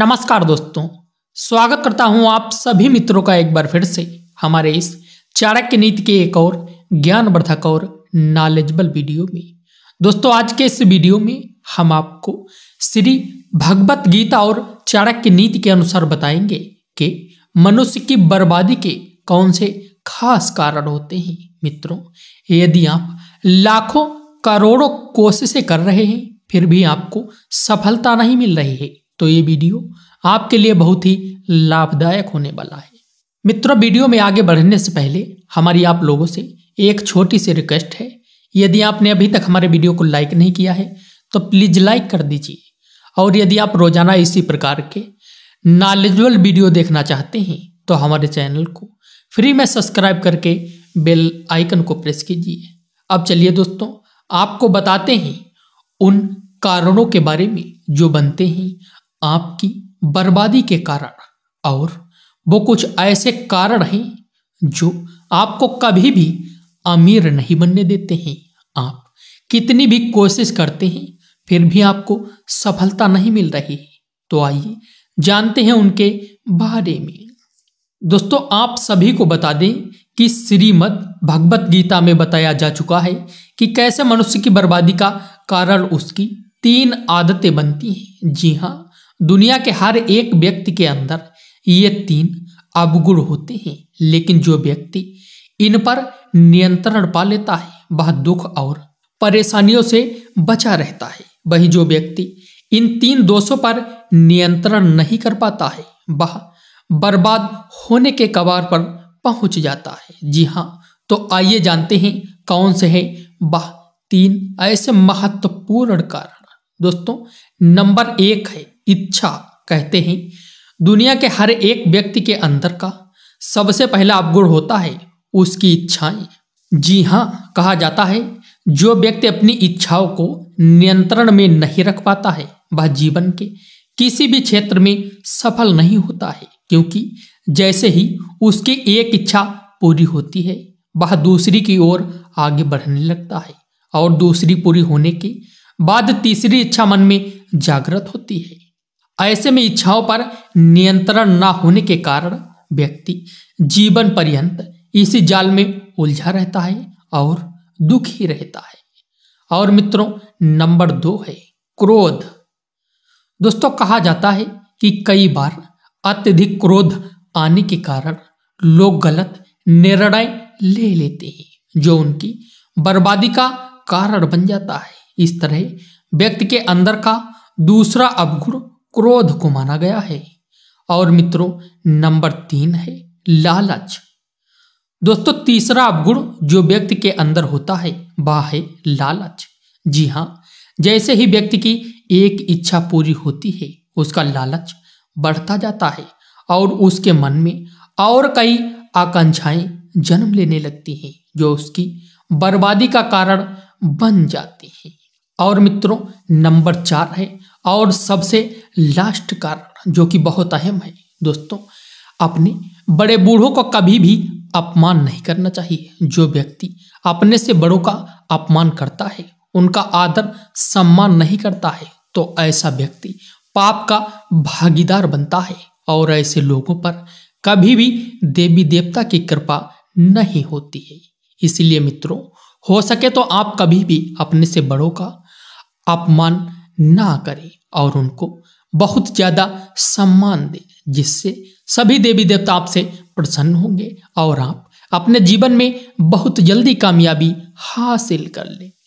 नमस्कार दोस्तों स्वागत करता हूं आप सभी मित्रों का एक बार फिर से हमारे इस चाणक्य नीति के एक और ज्ञानवर्धक और नॉलेजबल वीडियो में दोस्तों आज के इस वीडियो में हम आपको श्री भगवत गीता और चाणक्य नीति के अनुसार बताएंगे कि मनुष्य की बर्बादी के कौन से खास कारण होते हैं मित्रों यदि आप लाखों करोड़ों कोशिशें कर रहे हैं फिर भी आपको सफलता नहीं मिल रही है तो ये वीडियो आपके लिए बहुत ही लाभदायक होने वाला है मित्रों वीडियो में आगे बढ़ने से पहले हमारी आप लोगों से एक छोटी सी रिक्वेस्ट है यदि आपने अभी तक हमारे वीडियो को लाइक नहीं किया है तो प्लीज़ लाइक कर दीजिए और यदि आप रोजाना इसी प्रकार के नॉलेजबल वीडियो देखना चाहते हैं तो हमारे चैनल को फ्री में सब्सक्राइब करके बेल आइकन को प्रेस कीजिए अब चलिए दोस्तों आपको बताते हैं उन कारणों के बारे में जो बनते हैं आपकी बर्बादी के कारण और वो कुछ ऐसे कारण हैं जो आपको कभी भी अमीर नहीं बनने देते हैं आप कितनी भी कोशिश करते हैं फिर भी आपको सफलता नहीं मिल रही है तो आइए जानते हैं उनके बारे में दोस्तों आप सभी को बता दें कि श्रीमद भगवत गीता में बताया जा चुका है कि कैसे मनुष्य की बर्बादी का कारण उसकी तीन आदतें बनती हैं जी हाँ दुनिया के हर एक व्यक्ति के अंदर ये तीन अवगुण होते हैं लेकिन जो व्यक्ति इन पर नियंत्रण पा लेता है वह दुख और परेशानियों से बचा रहता है वही जो व्यक्ति इन तीन दोषों पर नियंत्रण नहीं कर पाता है वह बर्बाद होने के कबार पर पहुंच जाता है जी हाँ तो आइए जानते हैं कौन से हैं वह तीन ऐसे महत्वपूर्ण कारण दोस्तों नंबर एक है इच्छा कहते हैं दुनिया के हर एक व्यक्ति के अंदर का सबसे पहला अवगुण होता है उसकी इच्छाएं जी हाँ कहा जाता है जो व्यक्ति अपनी इच्छाओं को नियंत्रण में नहीं रख पाता है वह जीवन के किसी भी क्षेत्र में सफल नहीं होता है क्योंकि जैसे ही उसकी एक इच्छा पूरी होती है वह दूसरी की ओर आगे बढ़ने लगता है और दूसरी पूरी होने के बाद तीसरी इच्छा मन में जागृत होती है ऐसे में इच्छाओं पर नियंत्रण ना होने के कारण व्यक्ति जीवन पर्यंत इसी जाल में उलझा रहता है और दुखी रहता है और मित्रों नंबर दो है क्रोध दोस्तों कहा जाता है कि कई बार अत्यधिक क्रोध आने के कारण लोग गलत निर्णय ले लेते हैं जो उनकी बर्बादी का कारण बन जाता है इस तरह व्यक्ति के अंदर का दूसरा अवगुण क्रोध को माना गया है और मित्रों नंबर तीन है लालच दोस्तों तीसरा अवगुण जो व्यक्ति के अंदर होता है वह है लालच जी हाँ जैसे ही व्यक्ति की एक इच्छा पूरी होती है उसका लालच बढ़ता जाता है और उसके मन में और कई आकांक्षाएं जन्म लेने लगती हैं जो उसकी बर्बादी का कारण बन जाती हैं और मित्रों नंबर चार है और सबसे लास्ट कारण जो कि बहुत अहम है दोस्तों अपने बड़े बूढ़ों का कभी भी अपमान नहीं करना चाहिए जो व्यक्ति अपने से बड़ों का अपमान करता है उनका आदर सम्मान नहीं करता है तो ऐसा व्यक्ति पाप का भागीदार बनता है और ऐसे लोगों पर कभी भी देवी देवता की कृपा नहीं होती है इसलिए मित्रों हो सके तो आप कभी भी अपने से बड़ों का अपमान ना करें और उनको बहुत ज़्यादा सम्मान दें जिससे सभी देवी देवता आपसे प्रसन्न होंगे और आप अपने जीवन में बहुत जल्दी कामयाबी हासिल कर लें